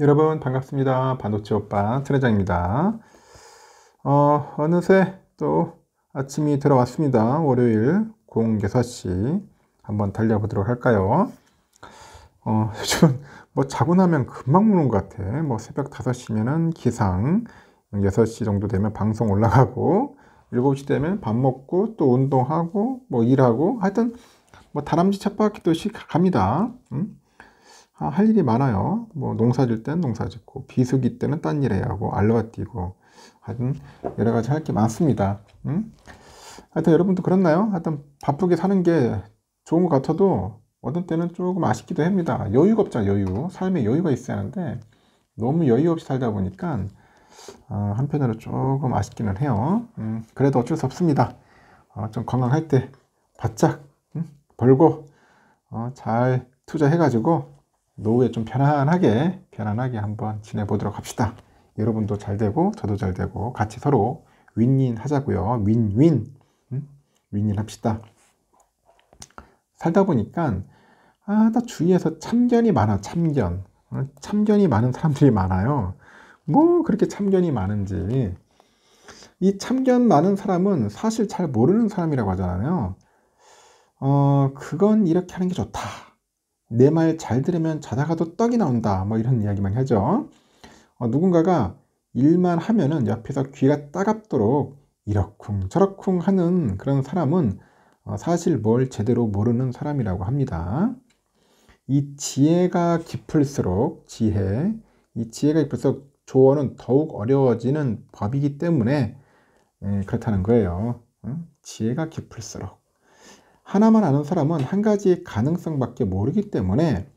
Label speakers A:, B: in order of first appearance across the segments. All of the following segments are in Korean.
A: 여러분 반갑습니다. 반도체 오빠 트레장입니다. 어, 어느새 또 아침이 들어왔습니다. 월요일 06시 한번 달려보도록 할까요? 어, 요즘 뭐 자고 나면 금방 무는 것 같아. 뭐 새벽 5시면은 기상, 6시 정도 되면 방송 올라가고, 7시 되면 밥 먹고, 또 운동하고, 뭐 일하고, 하여튼 뭐 다람쥐 쳇바퀴도씩 갑니다. 응? 아, 할 일이 많아요. 뭐 농사 질땐 농사 짓고 비수기 때는 딴 일 해야 하고 알가 뛰고 하여튼 여러 가지 할 게 많습니다. 음? 하여튼 여러분도 그렇나요? 하여튼 바쁘게 사는 게 좋은 것 같아도 어떤 때는 조금 아쉽기도 합니다. 여유가 없잖아 여유. 삶에 여유가 있어야 하는데 너무 여유 없이 살다 보니까 어, 한편으로 조금 아쉽기는 해요. 음, 그래도 어쩔 수 없습니다. 어, 좀 건강할 때 바짝 음? 벌고 어, 잘 투자해가지고 노후에 좀 편안하게 편안하게 한번 지내보도록 합시다. 여러분도 잘 되고 저도 잘 되고 같이 서로 윈윈 하자고요. 윈윈 응? 윈윈 합시다. 살다 보니까 아, 나 주위에서 참견이 많아. 참견. 어, 참견이 많은 사람들이 많아요. 뭐 그렇게 참견이 많은지 이 참견 많은 사람은 사실 잘 모르는 사람이라고 하잖아요. 어, 그건 이렇게 하는 게 좋다. 내말잘 들으면 자다가도 떡이 나온다. 뭐 이런 이야기 만 하죠. 어, 누군가가 일만 하면은 옆에서 귀가 따갑도록 이러쿵 저러쿵 하는 그런 사람은 어, 사실 뭘 제대로 모르는 사람이라고 합니다. 이 지혜가 깊을수록 지혜, 이 지혜가 깊을수록 조언은 더욱 어려워지는 법이기 때문에 에, 예, 그렇다는 거예요. 응? 지혜가 깊을수록. 하나만 아는 사람은 한가지 가능성밖에 모르기 때문에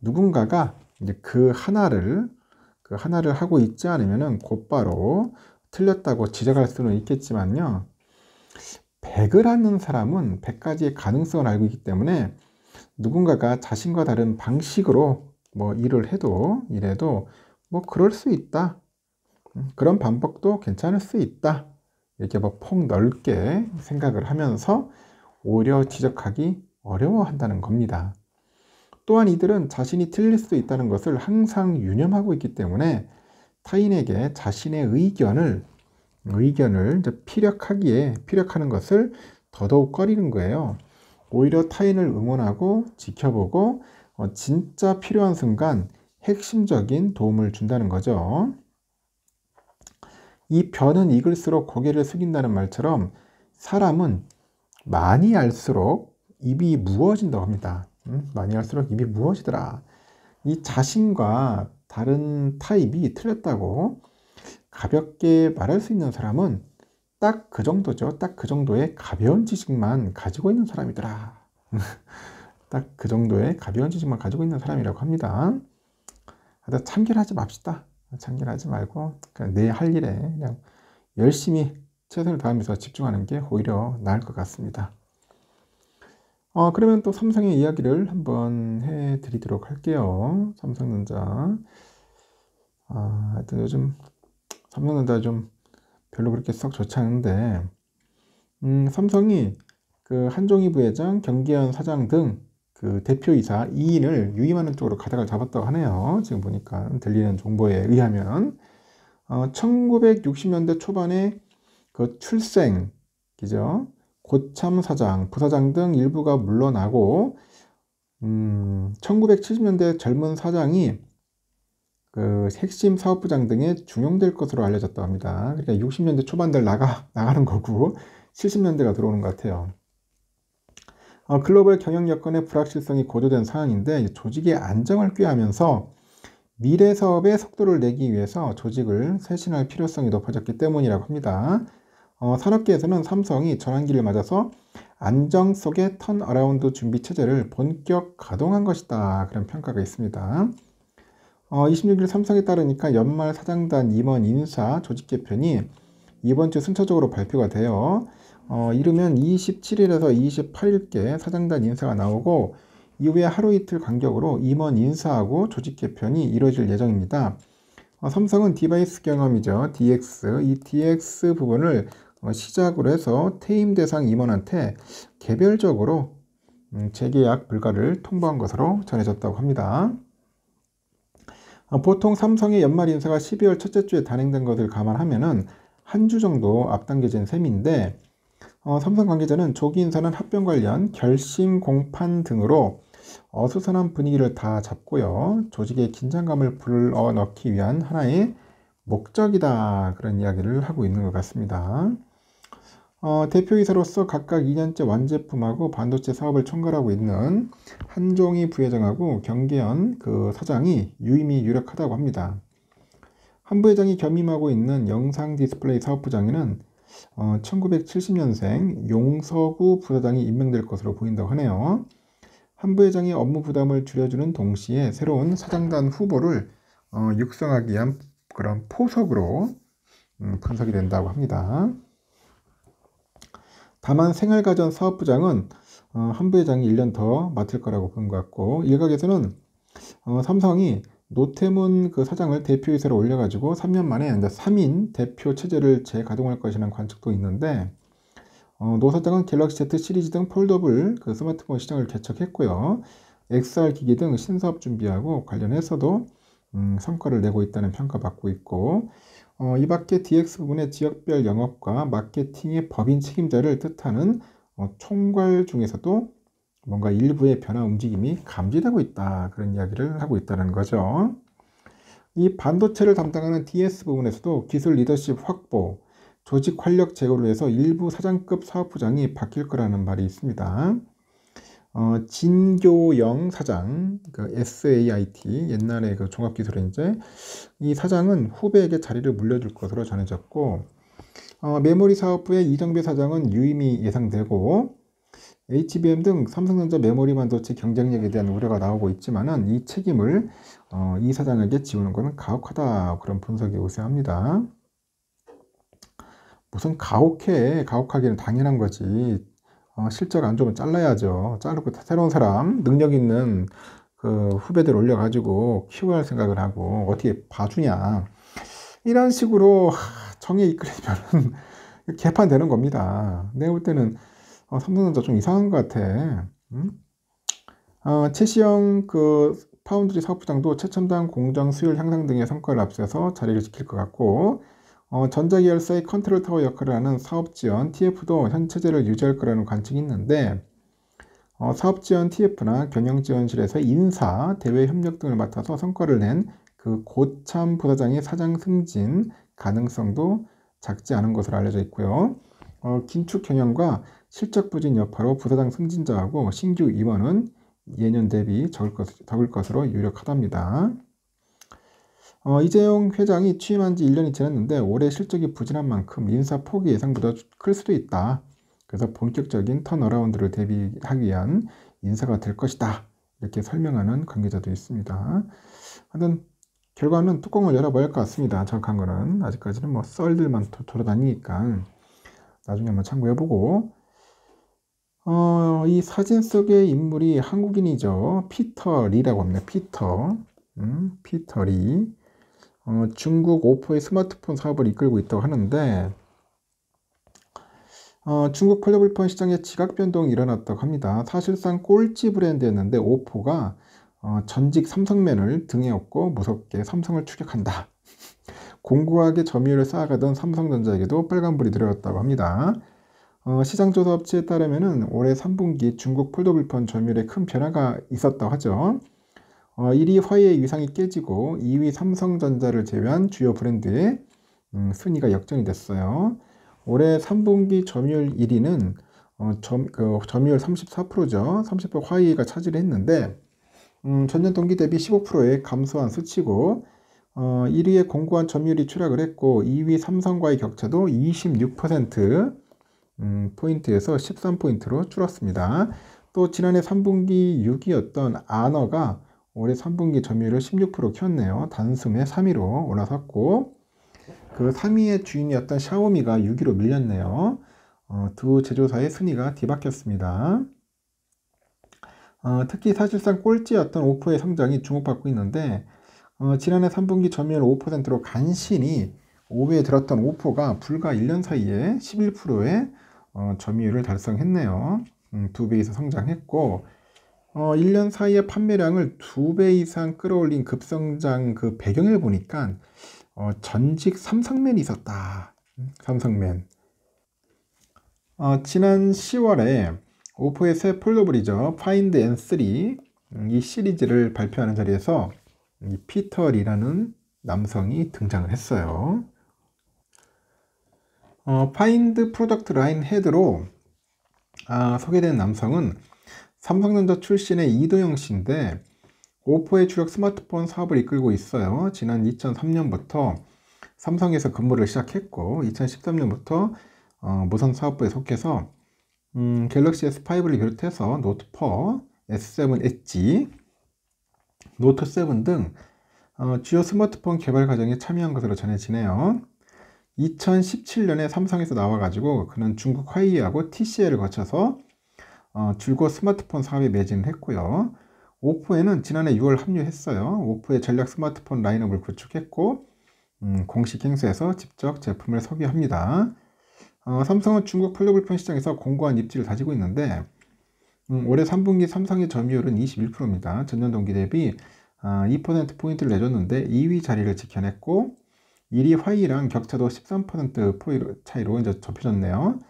A: 누군가가 이제 그 하나를 그 하나를 하고 있지 않으면 곧바로 틀렸다고 지적할 수는 있겠지만요. 100을 하는 사람은 100가지의 가능성을 알고 있기 때문에 누군가가 자신과 다른 방식으로 뭐 일을 해도 이래도 뭐 그럴 수 있다. 음, 그런 방법도 괜찮을 수 있다. 이렇게 뭐폭 넓게 생각을 하면서 오히려 지적하기 어려워한다는 겁니다. 또한 이들은 자신이 틀릴 수 있다는 것을 항상 유념하고 있기 때문에 타인에게 자신의 의견을 의견을 피력하기에 피력하는 것을 더더욱 꺼리는 거예요. 오히려 타인을 응원하고 지켜보고 어, 진짜 필요한 순간 핵심적인 도움을 준다는 거죠. 이 변은 익을수록 고개를 숙인다는 말처럼 사람은 많이 알수록 입이 무어진다고 합니다. 음? 많이 알수록 입이 무어지더라. 이 자신과 다른 타입이 틀렸다고 가볍게 말할 수 있는 사람은 딱 그 정도죠. 딱 그 정도의 가벼운 지식만 가지고 있는 사람이더라. 딱 그 정도의 가벼운 지식만 가지고 있는 사람이라고 합니다. 참견하지 맙시다. 참견하지 말고 그냥 내할 일에 그냥 열심히 최선을 다하면서 집중하는 게 오히려 나을 것 같습니다. 어, 그러면 또 삼성의 이야기를 한번 해드리도록 할게요. 삼성전자. 아, 하여튼 요즘 삼성전자 좀 별로 그렇게 썩 좋지 않은데, 음, 삼성이 그 한종희 부회장, 경기현 사장 등 그 대표이사 2인을 유임하는 쪽으로 가닥을 잡았다고 하네요. 지금 보니까 들리는 정보에 의하면. 어, 1960년대 초반에 그 출생, 그죠? 고참 사장, 부사장 등 일부가 물러나고, 음, 1970년대 젊은 사장이 그 핵심 사업부장 등에 중용될 것으로 알려졌다고 합니다. 그러니까 60년대 초반들 나가, 나가는 거고, 70년대가 들어오는 것 같아요. 어, 글로벌 경영 여건의 불확실성이 고조된 상황인데, 조직의 안정을 꾀하면서 미래 사업의 속도를 내기 위해서 조직을 쇄신할 필요성이 높아졌기 때문이라고 합니다. 어, 산업계에서는 삼성이 전환기를 맞아서 안정 속의 턴어라운드 준비 체제를 본격 가동한 것이다. 그런 평가가 있습니다. 어, 26일 삼성에 따르니까 연말 사장단 임원 인사 조직 개편이 이번 주 순차적으로 발표가 돼요. 어, 이르면 27일에서 28일께 사장단 인사가 나오고 이후에 하루 이틀 간격으로 임원 인사하고 조직 개편이 이루어질 예정입니다. 어, 삼성은 디바이스 경험이죠. DX, 이 DX 부분을 어, 시작으로 해서 퇴임 대상 임원한테 개별적으로 음, 재계약 불가를 통보한 것으로 전해졌다고 합니다. 어, 보통 삼성의 연말 인사가 12월 첫째 주에 단행된 것을 감안하면한 주 정도 앞당겨진 셈인데 어, 삼성 관계자는 조기 인사는 합병 관련 결심 공판 등으로 어수선한 분위기를 다 잡고요. 조직의 긴장감을 불어넣기 위한 하나의 목적이다. 그런 이야기를 하고 있는 것 같습니다. 어, 대표이사로서 각각 2년째 완제품하고 반도체 사업을 총괄하고 있는 한종희 부회장하고 경계현 그 사장이 유임이 유력하다고 합니다. 한 부회장이 겸임하고 있는 영상 디스플레이 사업부장에는 어, 1970년생 용서구 부사장이 임명될 것으로 보인다고 하네요. 한 부회장이 업무 부담을 줄여주는 동시에 새로운 사장단 후보를 어, 육성하기 위한 그런 포석으로 음, 분석이 된다고 합니다. 다만 생활가전 사업부장은 어, 한 부회장이 1년 더 맡을 거라고 본 것 같고 일각에서는 어, 삼성이 노태문 그 사장을 대표이사로 올려가지고 3년 만에 3인 대표 체제를 재가동할 것이라는 관측도 있는데 어, 노 사장은 갤럭시 Z 시리즈 등 폴더블 그 스마트폰 시장을 개척했고요. XR 기기 등 신사업 준비하고 관련해서도 음, 성과를 내고 있다는 평가받고 있고 어, 이 밖에 DX 부분의 지역별 영업과 마케팅의 법인 책임자를 뜻하는 어, 총괄 중에서도 뭔가 일부의 변화 움직임이 감지되고 있다. 그런 이야기를 하고 있다는 거죠. 이 반도체를 담당하는 DS 부분에서도 기술 리더십 확보, 조직 활력 제고를 해서 일부 사장급 사업부장이 바뀔 거라는 말이 있습니다. 어, 진교영 사장, 그 SAIT, 옛날에 그 종합기술은 이제 이 사장은 후배에게 자리를 물려줄 것으로 전해졌고, 어, 메모리 사업부의 이정배 사장은 유임이 예상되고, HBM 등 삼성전자 메모리 반도체 경쟁력에 대한 우려가 나오고 있지만은 이 책임을 어, 이 사장에게 지우는 것은 가혹하다 그런 분석이 우세합니다. 무슨 가혹해 가혹하기는 당연한 거지 어, 실적 안 좋으면 잘라야죠. 자르고 새로운 사람, 능력 있는 그 후배들 올려가지고 키워야 할 생각을 하고 어떻게 봐주냐. 이런 식으로 정에 이끌리면 개판되는 겁니다. 내가 볼 때는 어, 삼성전자 좀 이상한 것 같아. 응? 음? 어, 최시영 그 파운드리 사업부장도 최첨단 공정 수율 향상 등의 성과를 앞세워서 자리를 지킬 것 같고 어, 전자기열사의 컨트롤 타워 역할을 하는 사업 지원 TF도 현 체제를 유지할 거라는 관측이 있는데 어, 사업 지원 TF나 경영 지원실에서 인사, 대외 협력 등을 맡아서 성과를 낸 그 고참 부사장의 사장 승진 가능성도 작지 않은 것으로 알려져 있고요. 어, 긴축 경영과 실적 부진 여파로 부사장 승진자하고 신규 임원은 예년 대비 적을, 것, 적을 것으로 유력하답니다. 어, 이재용 회장이 취임한 지 1년이 지났는데 올해 실적이 부진한 만큼 인사 폭이 예상보다 클 수도 있다. 그래서 본격적인 턴어라운드를 대비하기 위한 인사가 될 것이다. 이렇게 설명하는 관계자도 있습니다. 하여튼 결과는 뚜껑을 열어봐야 할 것 같습니다. 정확한 거는 아직까지는 뭐 썰들만 도, 돌아다니니까 나중에 한번 참고해보고 어, 이 사진 속의 인물이 한국인이죠. 피터 리라고 합니다. 피터 음, 피터 리 어, 중국 오포의 스마트폰 사업을 이끌고 있다고 하는데 어, 중국 폴더블폰 시장에 지각 변동이 일어났다고 합니다. 사실상 꼴찌 브랜드였는데 오포가 어, 전직 삼성맨을 등에 업고 무섭게 삼성을 추격한다. 공고하게 점유율을 쌓아가던 삼성전자에게도 빨간불이 들어왔다고 합니다. 어, 시장조사 업체에 따르면 올해 3분기 중국 폴더블폰 점유율에 큰 변화가 있었다고 하죠. 어, 1위 화웨이 위상이 깨지고 2위 삼성전자를 제외한 주요 브랜드의 음, 순위가 역전이 됐어요. 올해 3분기 점유율 1위는 어, 점, 그, 점유율 34%죠. 30% 화웨이가 차지를 했는데 음, 전년 동기 대비 15%의 감소한 수치고 어, 1위의 공고한 점유율이 추락을 했고 2위 삼성과의 격차도 26% 음, 포인트에서 13포인트로 줄었습니다. 또 지난해 3분기 6위였던 아너가 올해 3분기 점유율을 16% 키웠네요. 단숨에 3위로 올라섰고 그 3위의 주인이었던 샤오미가 6위로 밀렸네요. 어, 두 제조사의 순위가 뒤바뀌었습니다. 어, 특히 사실상 꼴찌였던 오프의 성장이 주목받고 있는데 어, 지난해 3분기 점유율 5%로 간신히 5위에 들었던 오프가 불과 1년 사이에 11%의 어, 점유율을 달성했네요. 음, 두배에서 성장했고 어, 1년 사이에 판매량을 2배 이상 끌어올린 급성장 그 배경을 보니까 어, 전직 삼성맨이 있었다. 음, 삼성맨. 어, 지난 10월에 오포의 새 폴더블이죠. 파인드 N3 이 시리즈를 발표하는 자리에서 음, 이 피터리라는 남성이 등장을 했어요. 어, 파인드 프로덕트 라인 헤드로 아, 소개된 남성은 삼성전자 출신의 이도영 씨인데 오포의 주력 스마트폰 사업을 이끌고 있어요. 지난 2003년부터 삼성에서 근무를 시작했고 2013년부터 어, 무선 사업부에 속해서 음, 갤럭시 S5를 비롯해서 노트 4, S7 엣지, 노트 7등 어, 주요 스마트폰 개발 과정에 참여한 것으로 전해지네요. 2017년에 삼성에서 나와가지고 그는 중국 화이하고 TCL을 거쳐서 어, 줄곧 스마트폰 사업에 매진 했고요. 오프에는 지난해 6월 합류했어요. 오프의 전략 스마트폰 라인업을 구축했고 음, 공식 행사에서 직접 제품을 소개합니다. 어, 삼성은 중국 폴더블폰 시장에서 공고한 입지를 다지고 있는데 음, 올해 3분기 삼성의 점유율은 21%입니다. 전년 동기 대비 아, 2%포인트를 내줬는데 2위 자리를 지켜냈고 1위 화이랑 격차도 13% 포인트 차이로 이제 좁혀졌네요.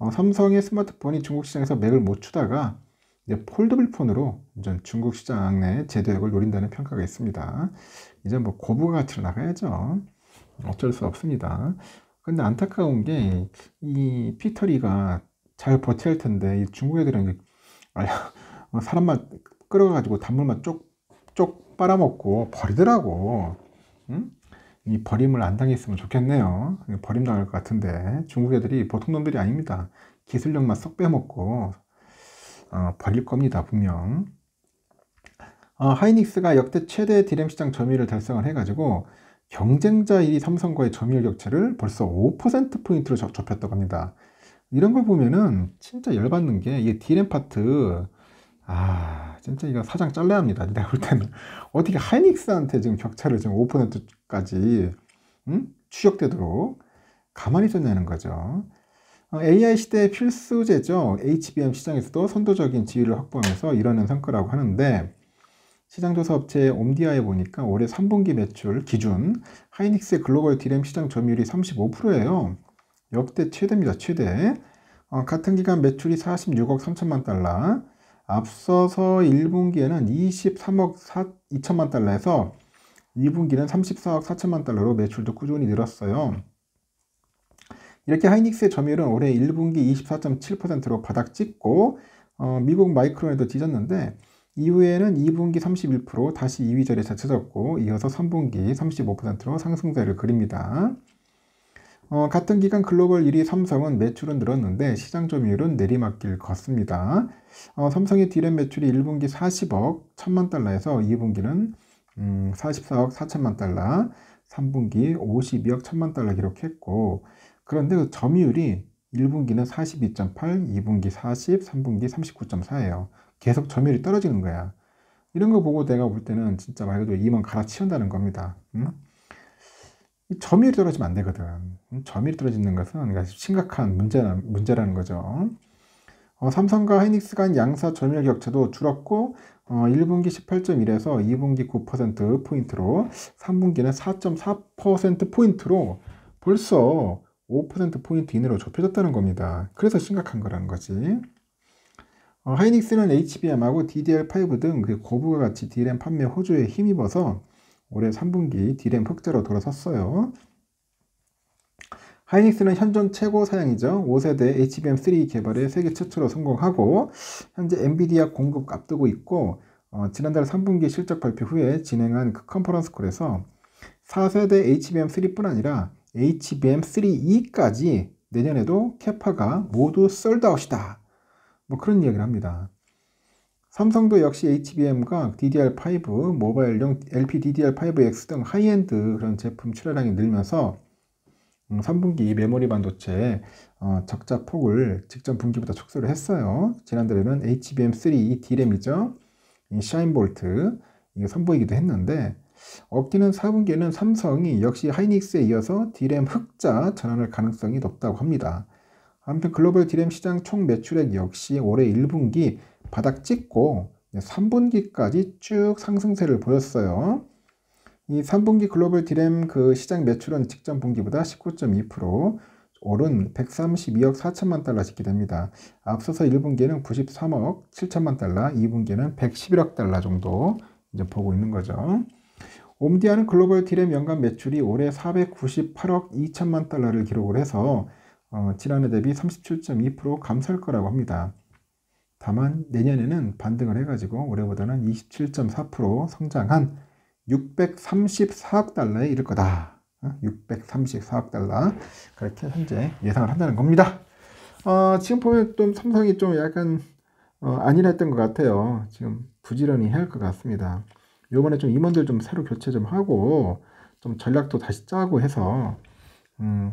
A: 어, 삼성의 스마트폰이 중국 시장에서 맥을 못 추다가 이제 폴더블 폰으로 전 중국 시장 내 제도역을 노린다는 평가가 있습니다. 이제 뭐 고부가 가치로 나가야죠. 어쩔 수 없습니다. 근데 안타까운 게 이 피터리가 잘 버텨야 할 텐데 중국 애들은 아, 사람만 끌어가지고 단물만 쪽 쪽 빨아먹고 버리더라고. 응? 이 버림을 안 당했으면 좋겠네요. 버림 당할 것 같은데 중국 애들이 보통 놈들이 아닙니다. 기술력만 쏙 빼먹고 어, 버릴 겁니다 분명. 어, 하이닉스가 역대 최대 디램 시장 점유율을 달성을 해가지고 경쟁자 1위 삼성과의 점유율 격차를 벌써 5%포인트로 좁혔다고 합니다. 이런 걸 보면은 진짜 열받는 게 이게 디램 파트 아, 진짜 이거 사장 잘라야 합니다. 내가 볼 때는. 어떻게 하이닉스한테 지금 격차를 지금 5%까지, 음? 추격되도록 가만히 있었냐는 거죠. AI 어, 시대의 필수제죠. HBM 시장에서도 선도적인 지위를 확보하면서 일어난 성과라고 하는데, 시장조사업체 옴디아에 보니까 올해 3분기 매출 기준 하이닉스의 글로벌 디램 시장 점유율이 35%예요. 역대 최대입니다. 최대. 어, 같은 기간 매출이 46억 3천만 달러, 앞서서 1분기에는 23억 4, 2천만 달러에서 2분기는 34억 4천만 달러로 매출도 꾸준히 늘었어요. 이렇게 하이닉스의 점유율은 올해 1분기 24.7%로 바닥 찍고 어, 미국 마이크론에도 뒤졌는데 이후에는 2분기 31% 다시 2위 자리에 자체졌고 이어서 3분기 35%로 상승세를 그립니다. 어, 같은 기간 글로벌 1위 삼성은 매출은 늘었는데 시장 점유율은 내리막길 걷습니다. 어, 삼성의 디램 매출이 1분기 40억 1천만 달러에서 2분기는 음, 44억 4천만 달러, 3분기 52억 1천만 달러 기록했고 그런데 그 점유율이 1분기는 42.8, 2분기 40, 3분기 39.4예요. 계속 점유율이 떨어지는 거야. 이런 거 보고 내가 볼 때는 진짜 말 그대로 이만 갈아치운다는 겁니다. 음? 점유율이 떨어지면 안 되거든. 음, 점유율이 떨어지는 것은 그러니까 심각한 문제라, 문제라는 거죠. 어, 삼성과 하이닉스 간 양사 점유율 격차도 줄었고 어, 1분기 18.1에서 2분기 9%포인트로 3분기는 4.4%포인트로 벌써 5%포인트 이내로 좁혀졌다는 겁니다. 그래서 심각한 거라는 거지. 어, 하이닉스는 HBM하고 DDR5 등 그 고부가 가치 DRAM 판매 호조에 힘입어서 올해 3분기 디램 흑자로 돌아섰어요. 하이닉스는 현존 최고 사양이죠. 5세대 HBM3 개발에 세계 최초로 성공하고 현재 엔비디아 공급 앞두고 있고 어, 지난달 3분기 실적 발표 후에 진행한 그 컨퍼런스 콜에서 4세대 HBM3뿐 아니라 HBM3E까지 내년에도 캐파가 모두 솔드아웃이다. 뭐 그런 이야기를 합니다. 삼성도 역시 HBM과 DDR5, 모바일용 LPDDR5X 등 하이엔드 그런 제품 출하량이 늘면서 3분기 음, 메모리 반도체 어, 적자 폭을 직전 분기보다 축소를 했어요. 지난달에는 HBM3 D램이죠. 샤인볼트 이게 선보이기도 했는데 업기는 4분기에는 삼성이 역시 하이닉스에 이어서 D램 흑자 전환할 가능성이 높다고 합니다. 아무튼 글로벌 D램 시장 총 매출액 역시 올해 1분기 바닥 찍고 3분기까지 쭉 상승세를 보였어요. 이 3분기 글로벌 디램 그 시장 매출은 직전 분기보다 19.2% 오른 132억 4천만 달러 짓게 됩니다. 앞서서 1분기에는 93억 7천만 달러, 2분기에는 111억 달러 정도 이제 보고 있는 거죠. 옴디아는 글로벌 디램 연간 매출이 올해 498억 2천만 달러를 기록을 해서 어, 지난해 대비 37.2% 감소할 거라고 합니다. 다만 내년에는 반등을 해가지고 올해보다는 27.4% 성장한 634억 달러에 이를 거다. 634억 어? 달러 그렇게 현재 예상을 한다는 겁니다. 어, 지금 보면 좀 삼성이 좀 약간 어, 안일했던 것 같아요. 지금 부지런히 해야 할 것 같습니다. 요번에 좀 임원들 좀 새로 교체 좀 하고 좀 전략도 다시 짜고 해서 음,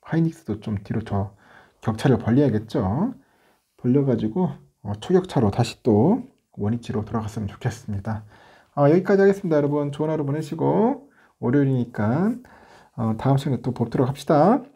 A: 하이닉스도 좀 뒤로 더 격차를 벌려야겠죠. 벌려가지고 어, 초격차로 다시 또 원위치로 돌아갔으면 좋겠습니다. 어, 여기까지 하겠습니다. 여러분 좋은 하루 보내시고 월요일이니까 어, 다음 시간에 또 뵙도록 합시다.